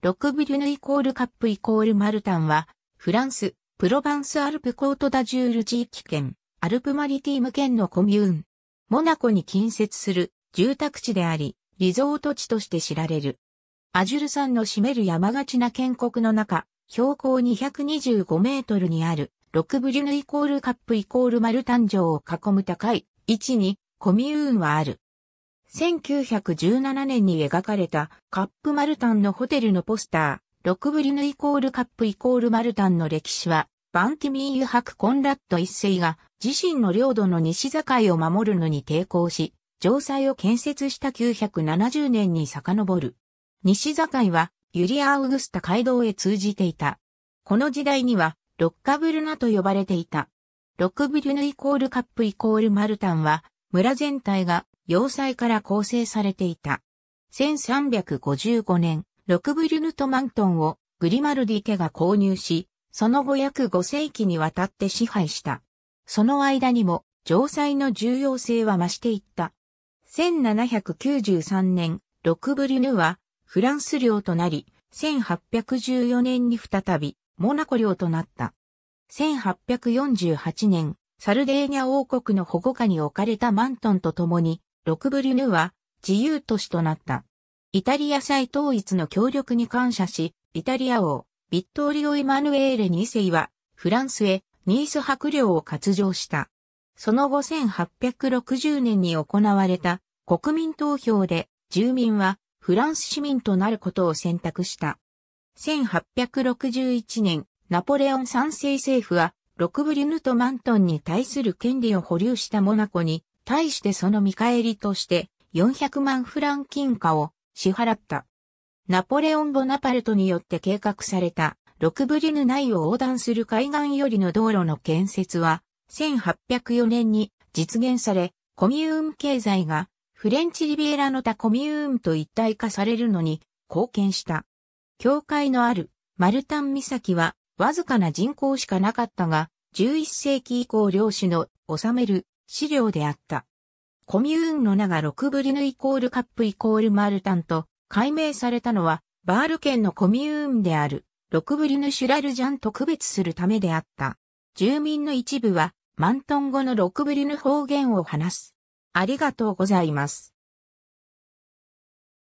ロクブリュヌイコールカップイコールマルタンは、フランス、プロバンスアルプコートダジュール地域圏、アルプマリティム県のコミューン。モナコに近接する住宅地であり、リゾート地として知られる。アジュル山の占める山がちな建国の中、標高225メートルにある、ロクブリュヌイコールカップイコールマルタン城を囲む高い位置にコミューンはある。1917年に描かれたカップマルタンのホテルのポスター、ロクブリヌイコールカップイコールマルタンの歴史は、バンティミーユ博コンラッド一世が自身の領土の西境を守るのに抵抗し、城塞を建設した970年に遡る。西境はユリア・アウグスタ街道へ通じていた。この時代にはロッカブルナと呼ばれていた。ロックブリュヌイコールカップイコールマルタンは村全体が要塞から構成されていた。1355年、ロクブリュヌとマントンをグリマルディ家が購入し、その後約5世紀にわたって支配した。その間にも、城塞の重要性は増していった。1793年、ロクブリュヌはフランス領となり、1814年に再びモナコ領となった。1848年、サルデーニャ王国の保護下に置かれたマントンと共にロクブリュヌは自由都市となった。イタリア再統一の協力に感謝し、イタリア王、ビットーリオ・イマヌエーレ2世は、フランスへニース伯領を割譲した。その後1860年に行われた国民投票で住民はフランス市民となることを選択した。1861年、ナポレオン三世政府は、ロクブリュヌとマントンに対する権利を保留したモナコに、対してその見返りとして400万フラン金貨を支払った。ナポレオン・ボナパルトによって計画されたロクブリヌ内を横断する海岸よりの道路の建設は1804年に実現され、コミューン経済がフレンチリビエラの他コミューンと一体化されるのに貢献した。教会のあるマルタン岬はわずかな人口しかなかったが、11世紀以降領主の治める資料であった。コミューンの名が6ブリヌイコールカップイコールマルタンと改名されたのは、バール県のコミューンである、6ブリヌシュラルジャンと区別するためであった。住民の一部は、マントン語の6ブリヌ方言を話す。ありがとうございます。